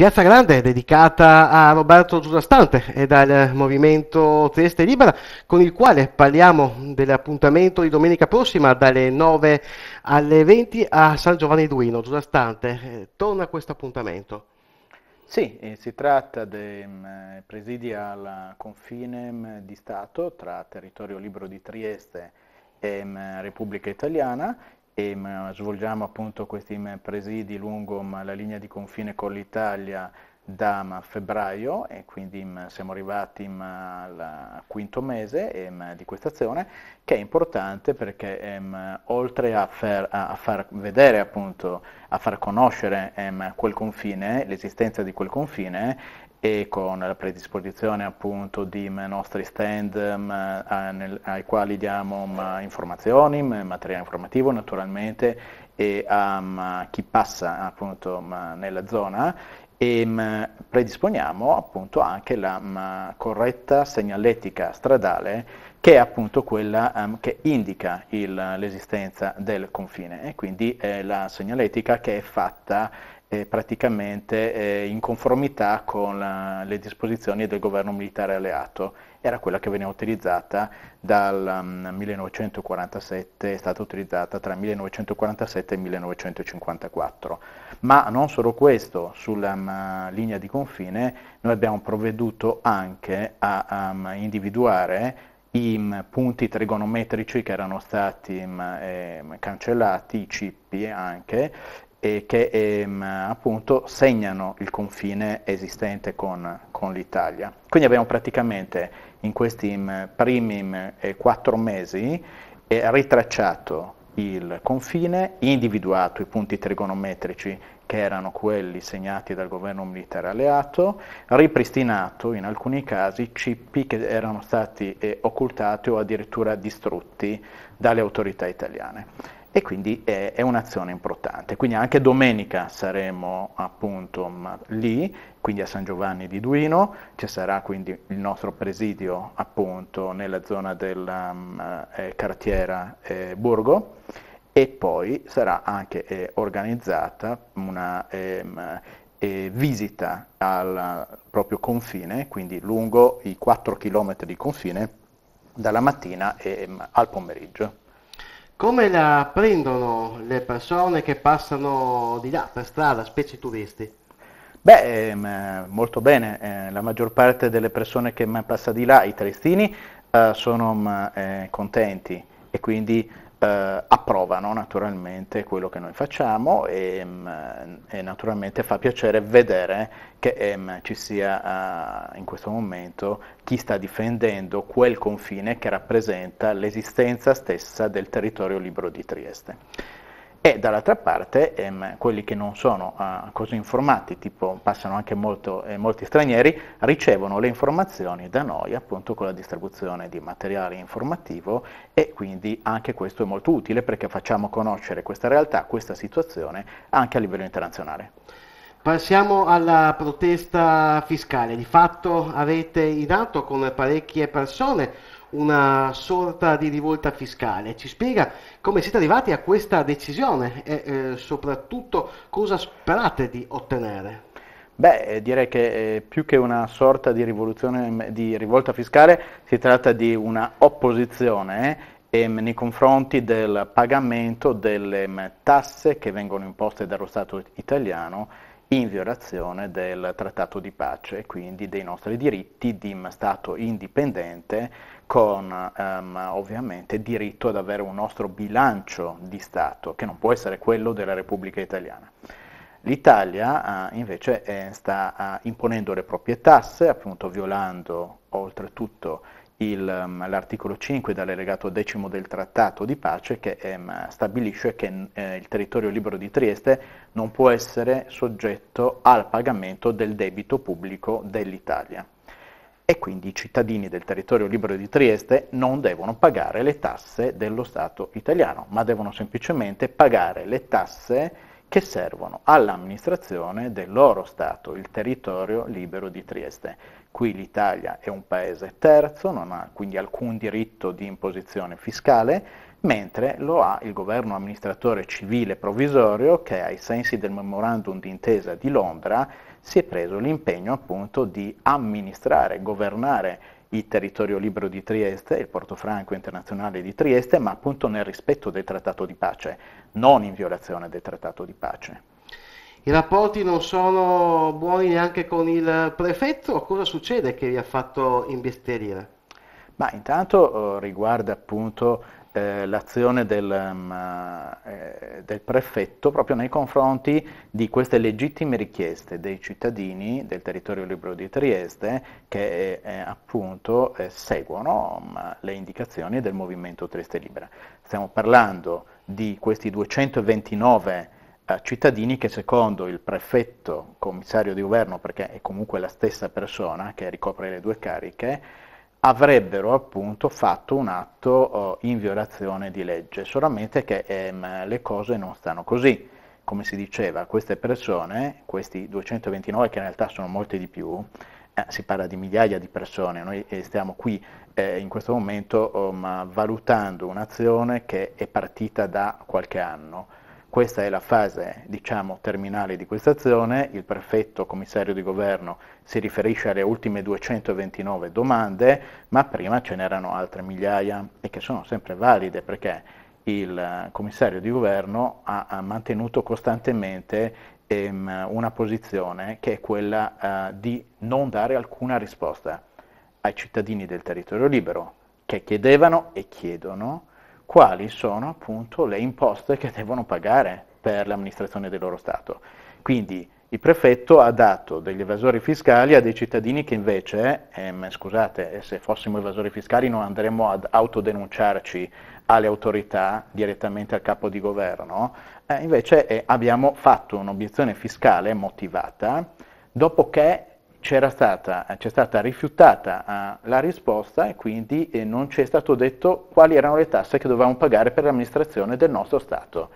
Piazza Grande è dedicata a Roberto Giurastante e dal Movimento Trieste Libera con il quale parliamo dell'appuntamento di domenica prossima dalle 9 alle 20 a San Giovanni Duino. Giurastante, eh, torna a questo appuntamento. Sì, eh, si tratta dei mm, eh, presidi al confine di Stato tra territorio libero di Trieste e mm, Repubblica Italiana e svolgiamo appunto questi presidi lungo la linea di confine con l'Italia da febbraio e quindi siamo arrivati al quinto mese di questa azione che è importante perché oltre a far, a far vedere appunto, a far conoscere quel confine, l'esistenza di quel confine, e con la predisposizione appunto di nostri stand mm, ai quali diamo mm, informazioni, mm, materiale informativo naturalmente e a chi passa appunto nella zona e predisponiamo appunto anche la corretta segnaletica stradale che è appunto quella um, che indica il, l'esistenza del confine e quindi è la segnaletica che è fatta eh, praticamente eh, in conformità con la, le disposizioni del governo militare alleato. Era quella che veniva utilizzata dal um, mm, 1947, è stata utilizzata tra 1947 e 1954. Ma non solo questo, sulla um, linea di confine noi abbiamo provveduto anche a um, individuare i punti trigonometrici che erano stati eh, cancellati, i cippi anche, e che ehm, appunto segnano il confine esistente con, con, l'Italia. Quindi abbiamo praticamente in questi mm, primi mm, eh, quattro mesi eh, ritracciato il confine, individuato i punti trigonometrici che erano quelli segnati dal governo militare alleato, ripristinato in alcuni casi cippi che erano stati eh, occultati o addirittura distrutti dalle autorità italiane e quindi è, è un'azione importante. Quindi anche domenica saremo appunto mm, lì, quindi a San Giovanni di Duino, ci sarà quindi il nostro presidio appunto nella zona della um, mm, eh, cartiera eh, Borgo e poi sarà anche eh, organizzata una ehm, eh, visita al eh, proprio confine, quindi lungo i 4 km di confine, dalla mattina ehm, al pomeriggio. Come la prendono le persone che passano di là per strada, specie i turisti? Beh, ehm, molto bene, eh, la maggior parte delle persone che passa di là, i triestini, eh, sono mm, eh, contenti e quindi eh, approvano naturalmente quello che noi facciamo e, mm, e naturalmente fa piacere vedere che mh, ehm, ci sia uh, in questo momento chi sta difendendo quel confine che rappresenta l'esistenza stessa del territorio libero di Trieste e dall'altra parte ehm, quelli che non sono eh, così informati, tipo passano anche molto, eh, molti stranieri, ricevono le informazioni da noi appunto con la distribuzione di materiale informativo e quindi anche questo è molto utile perché facciamo conoscere questa realtà, questa situazione anche a livello internazionale. Passiamo alla protesta fiscale. Di fatto avete in con parecchie persone una sorta di rivolta fiscale. Ci spiega come siete arrivati a questa decisione e eh, soprattutto cosa sperate di ottenere? Beh, eh, direi che eh, più che una sorta di, mm, di rivolta fiscale si tratta di una opposizione eh, ehm, nei confronti del pagamento delle mm, tasse che vengono imposte dallo Stato italiano in violazione del trattato di pace e quindi dei nostri diritti di Stato indipendente con um, ovviamente diritto ad avere un nostro bilancio di Stato che non può essere quello della Repubblica Italiana. L'Italia uh, invece eh, sta uh, imponendo le proprie tasse, appunto violando oltretutto Ehm, l'articolo 5 dall'allegato decimo del trattato di pace che ehm, stabilisce che eh, il territorio libero di Trieste non può essere soggetto al pagamento del debito pubblico dell'Italia e quindi i cittadini del territorio libero di Trieste non devono pagare le tasse dello Stato italiano, ma devono semplicemente pagare le tasse che servono all'amministrazione del loro Stato, il territorio libero di Trieste. Qui l'Italia è un paese terzo, non ha quindi alcun diritto di imposizione fiscale, mentre lo ha il governo amministratore civile provvisorio che ai sensi del memorandum d'intesa di Londra si è preso l'impegno appunto di amministrare, governare il territorio libero di Trieste, il portofranco internazionale di Trieste, ma appunto nel rispetto del trattato di pace, non in violazione del trattato di pace i rapporti non sono buoni neanche con il prefetto, cosa succede che vi ha fatto imbestialire? Ma intanto eh, riguarda appunto eh, l'azione del, um, eh, del, prefetto proprio nei confronti di queste legittime richieste dei cittadini del territorio libero di Trieste che eh, eh appunto eh, seguono um, le indicazioni del movimento Trieste Libera. Stiamo parlando di questi 229 a cittadini che secondo il prefetto commissario di governo, perché è comunque la stessa persona che ricopre le due cariche, avrebbero appunto fatto un atto oh, in violazione di legge, solamente che ehm, le cose non stanno così. Come si diceva, queste persone, questi 229 che in realtà sono molti di più, eh, si parla di migliaia di persone, noi eh, stiamo qui eh, in questo momento oh, valutando un'azione che è partita da qualche anno questa è la fase, diciamo, terminale di questa azione, il prefetto commissario di governo si riferisce alle ultime 229 domande, ma prima ce n'erano altre migliaia e che sono sempre valide perché il eh, commissario di governo ha, ha mantenuto costantemente ehm, una posizione che è quella eh, di non dare alcuna risposta ai cittadini del territorio libero che chiedevano e chiedono quali sono appunto le imposte che devono pagare per l'amministrazione del loro Stato. Quindi il prefetto ha dato degli evasori fiscali a dei cittadini che invece, ehm, scusate, eh, se fossimo evasori fiscali non andremmo ad autodenunciarci alle autorità, direttamente al capo di governo, eh, invece eh, abbiamo fatto un'obiezione fiscale motivata, dopo che c'è stata, stata rifiutata eh, la risposta e quindi eh, non ci è stato detto quali erano le tasse che dovevamo pagare per l'amministrazione del nostro Stato.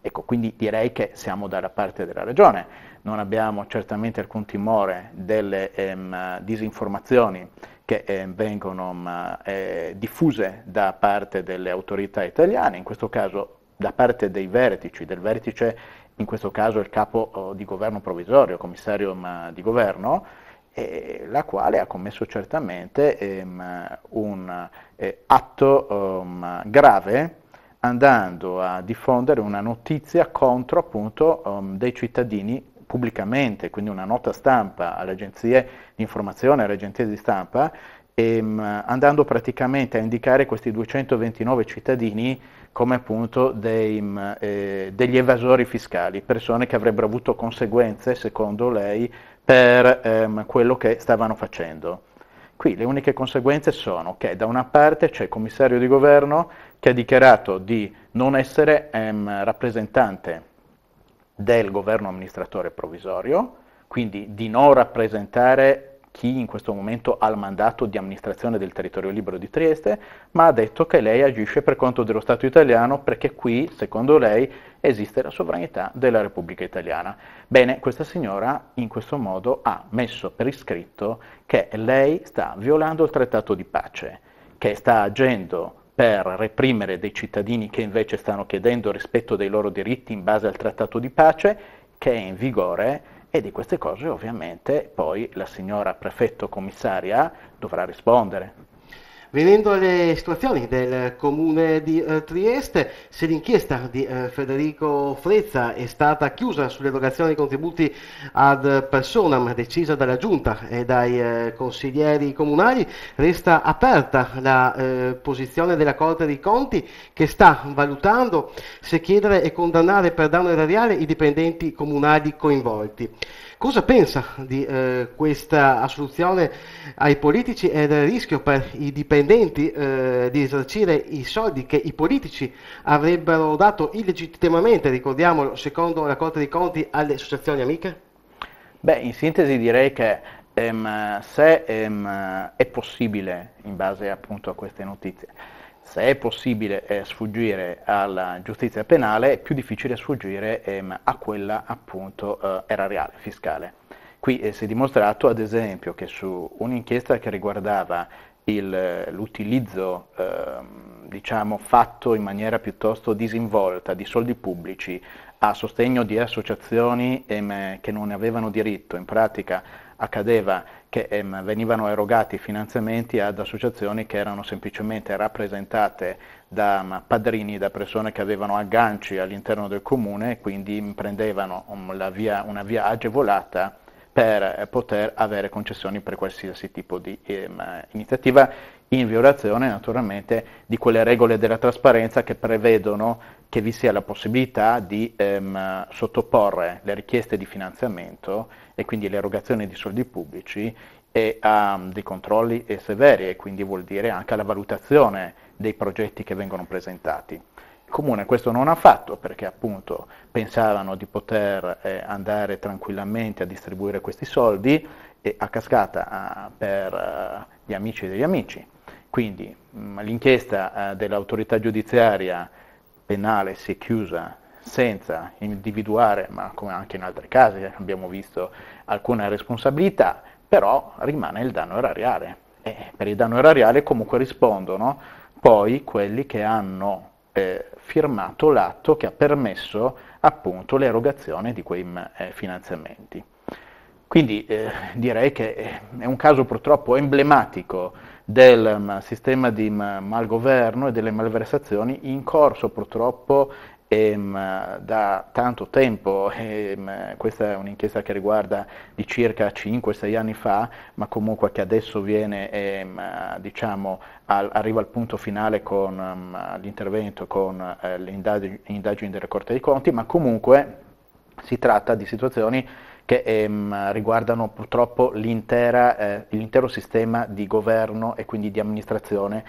Ecco, quindi direi che siamo dalla parte della ragione, non abbiamo certamente alcun timore delle ehm, disinformazioni che eh, vengono mm, eh, diffuse da parte delle autorità italiane, in questo caso da parte dei vertici, del vertice in questo caso il capo eh, di governo provvisorio, commissario di governo, eh, la quale ha commesso certamente ehm, un eh, atto ehm, grave andando a diffondere una notizia contro appunto ehm, dei cittadini pubblicamente, quindi una nota stampa alle agenzie di informazione, alle agenzie di stampa, ehm, andando praticamente a indicare questi 229 cittadini come appunto dei, mm, eh, degli evasori fiscali, persone che avrebbero avuto conseguenze, secondo lei, per ehm, quello che stavano facendo. Qui le uniche conseguenze sono che da una parte c'è il commissario di governo che ha dichiarato di non essere ehm, rappresentante del governo amministratore provvisorio, quindi di non rappresentare chi in questo momento ha il mandato di amministrazione del territorio libero di Trieste, ma ha detto che lei agisce per conto dello Stato italiano perché qui, secondo lei, esiste la sovranità della Repubblica italiana. Bene, questa signora in questo modo ha messo per iscritto che lei sta violando il trattato di pace, che sta agendo per reprimere dei cittadini che invece stanno chiedendo rispetto dei loro diritti in base al trattato di pace che è in vigore e di queste cose ovviamente poi la signora prefetto commissaria dovrà rispondere. Venendo alle situazioni del comune di eh, Trieste, se l'inchiesta di eh, Federico Frezza è stata chiusa sull'erogazione dei contributi ad personam decisa dalla Giunta e dai eh, consiglieri comunali, resta aperta la eh, posizione della Corte dei Conti che sta valutando se chiedere e condannare per danno erariale i dipendenti comunali coinvolti. Cosa pensa di eh, questa assoluzione ai politici e del rischio per i dipendenti? pretendenti eh, di risarcire i soldi che i politici avrebbero dato illegittimamente, ricordiamolo, secondo la Corte dei Conti, alle associazioni amiche? Beh, in sintesi direi che ehm, se ehm, è possibile, in base appunto a queste notizie, se è possibile eh, sfuggire alla giustizia penale, è più difficile sfuggire ehm, a quella appunto eh, erariale, fiscale. Qui eh, si è dimostrato, ad esempio, che su un'inchiesta che riguardava il, l'utilizzo ehm, diciamo, fatto in maniera piuttosto disinvolta di soldi pubblici a sostegno di associazioni ehm, che non ne avevano diritto, in pratica accadeva che ehm, venivano erogati finanziamenti ad associazioni che erano semplicemente rappresentate da mm, padrini, da persone che avevano agganci all'interno del comune e quindi prendevano una mm, via, una via agevolata per poter avere concessioni per qualsiasi tipo di ehm, iniziativa, in violazione naturalmente di quelle regole della trasparenza che prevedono che vi sia la possibilità di ehm, sottoporre le richieste di finanziamento e quindi l'erogazione di soldi pubblici e a mm, dei controlli eh, severi e quindi vuol dire anche alla valutazione dei progetti che vengono presentati. Il comune questo non ha fatto perché appunto pensavano di poter eh, andare tranquillamente a distribuire questi soldi e a cascata eh, per gli amici degli amici. Quindi mh, l'inchiesta eh, dell'autorità giudiziaria penale si è chiusa senza individuare, ma come anche in altri casi eh, abbiamo visto, alcuna responsabilità, però rimane il danno erariale. E per il danno erariale comunque rispondono poi quelli che hanno eh, firmato l'atto che ha permesso appunto l'erogazione di quei eh, finanziamenti. Quindi eh, direi che eh, è un caso purtroppo emblematico del um, sistema di mm, malgoverno e delle malversazioni in corso purtroppo ehm, da tanto tempo, ehm, questa è un'inchiesta che riguarda di circa 5-6 anni fa, ma comunque che adesso viene, ehm, diciamo, al, arriva al punto finale con ehm, l'intervento, con eh, le indagini, indagini della Corte dei Conti, ma comunque si tratta di situazioni che ehm, riguardano purtroppo eh, l'intero sistema di governo e quindi di amministrazione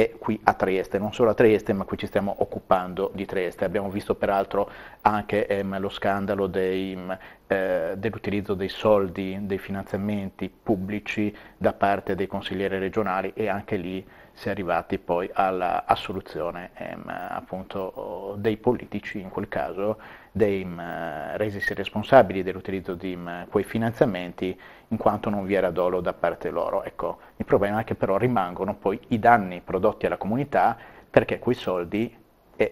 e qui a Trieste, non solo a Trieste, ma qui ci stiamo occupando di Trieste. Abbiamo visto peraltro anche ehm, lo scandalo dei, mm, eh, dell'utilizzo dei soldi, dei finanziamenti pubblici da parte dei consiglieri regionali e anche lì si è arrivati poi all'assoluzione ehm, appunto, dei politici, in quel caso dei mh, mm, resisi responsabili dell'utilizzo di mh, mm, quei finanziamenti in quanto non vi era dolo da parte loro. Ecco, il problema è che però rimangono poi i danni prodotti alla comunità perché quei soldi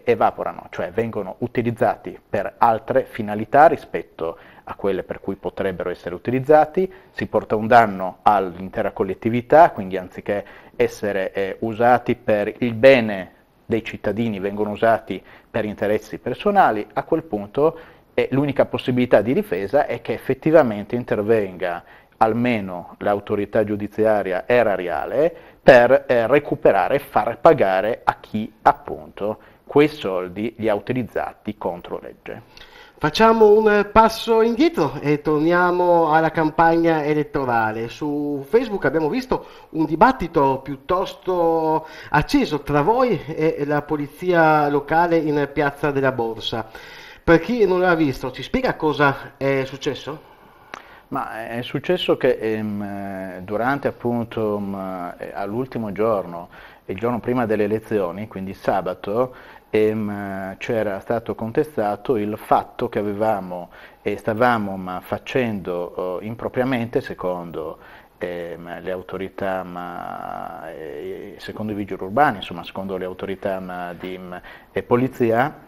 evaporano, cioè vengono utilizzati per altre finalità rispetto a quelle per cui potrebbero essere utilizzati, si porta un danno all'intera collettività, quindi anziché essere eh, usati per il bene dei cittadini, vengono usati per interessi personali, a quel punto eh, l'unica possibilità di difesa è che effettivamente intervenga almeno l'autorità giudiziaria erariale per eh, recuperare e far pagare a chi appunto quei soldi li ha utilizzati contro legge. Facciamo un passo indietro e torniamo alla campagna elettorale. Su Facebook abbiamo visto un dibattito piuttosto acceso tra voi e la polizia locale in piazza della Borsa. Per chi non l'ha visto, ci spiega cosa è successo? Ma è successo che ehm, durante appunto mh, mm, eh, all'ultimo giorno, il giorno prima delle elezioni, quindi sabato, Ehm, c'era stato contestato il fatto che avevamo e stavamo facendo oh, impropriamente, secondo ehm, le autorità, eh, secondo i vigili urbani, insomma, secondo le autorità di polizia,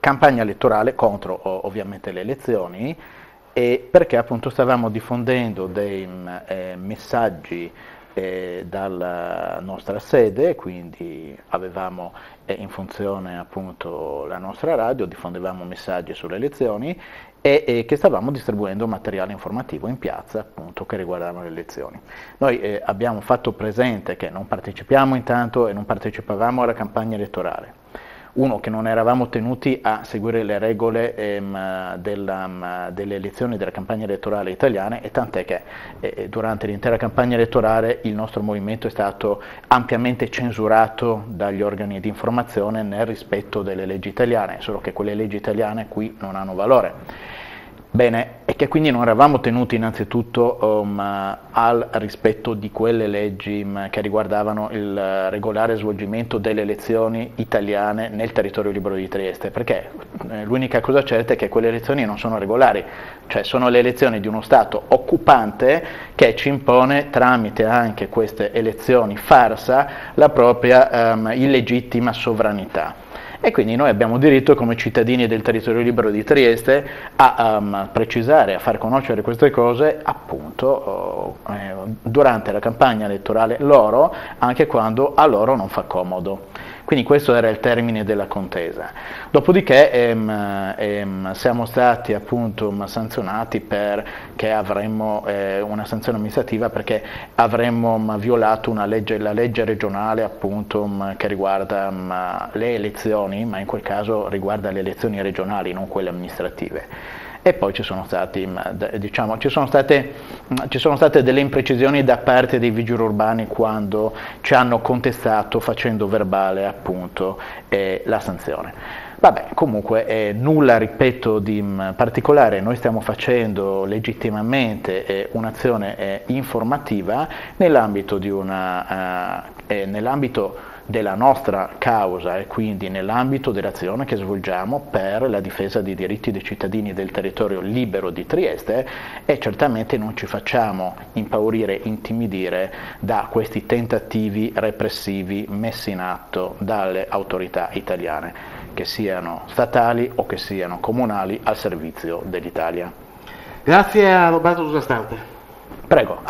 campagna elettorale contro ovviamente le elezioni, perché appunto stavamo diffondendo dei eh, messaggi eh, dalla nostra sede, quindi avevamo eh, in funzione appunto la nostra radio, diffondevamo messaggi sulle elezioni e, e, che stavamo distribuendo materiale informativo in piazza appunto che riguardava le elezioni. Noi eh, abbiamo fatto presente che non partecipiamo intanto e non partecipavamo alla campagna elettorale uno che non eravamo tenuti a seguire le regole ehm, della, ehm, delle elezioni della campagna elettorale italiana e tant'è che eh, eh, durante l'intera campagna elettorale il nostro movimento è stato ampiamente censurato dagli organi di informazione nel rispetto delle leggi italiane, solo che quelle leggi italiane qui non hanno valore. Bene, e che quindi non eravamo tenuti innanzitutto um, al rispetto di quelle leggi um, che riguardavano il regolare svolgimento delle elezioni italiane nel territorio libero di Trieste, perché eh, l'unica cosa certa è che quelle elezioni non sono regolari, cioè sono le elezioni di uno Stato occupante che ci impone tramite anche queste elezioni farsa la propria um, illegittima sovranità e quindi noi abbiamo diritto come cittadini del territorio libero di Trieste a um, precisare, a far conoscere queste cose appunto eh, durante la campagna elettorale loro, anche quando a loro non fa comodo. Quindi questo era il termine della contesa. Dopodiché ehm, ehm, siamo stati appunto sanzionati perché avremmo eh, una sanzione amministrativa perché avremmo violato legge, la legge regionale appunto che riguarda le elezioni, ma in quel caso riguarda le elezioni regionali, non quelle amministrative. E poi ci sono, stati, mm, diciamo, ci, sono state, mm, ci sono, state, delle imprecisioni da parte dei vigili urbani quando ci hanno contestato facendo verbale appunto eh, la sanzione. Vabbè, comunque eh, nulla, ripeto, di mm, particolare, noi stiamo facendo legittimamente eh, un'azione eh, informativa nell'ambito di una... Eh, nell'ambito della nostra causa e quindi nell'ambito dell'azione che svolgiamo per la difesa dei diritti dei cittadini del territorio libero di Trieste e certamente non ci facciamo impaurire, intimidire da questi tentativi repressivi messi in atto dalle autorità italiane, che siano statali o che siano comunali al servizio dell'Italia. Grazie a Roberto Giustante. Prego.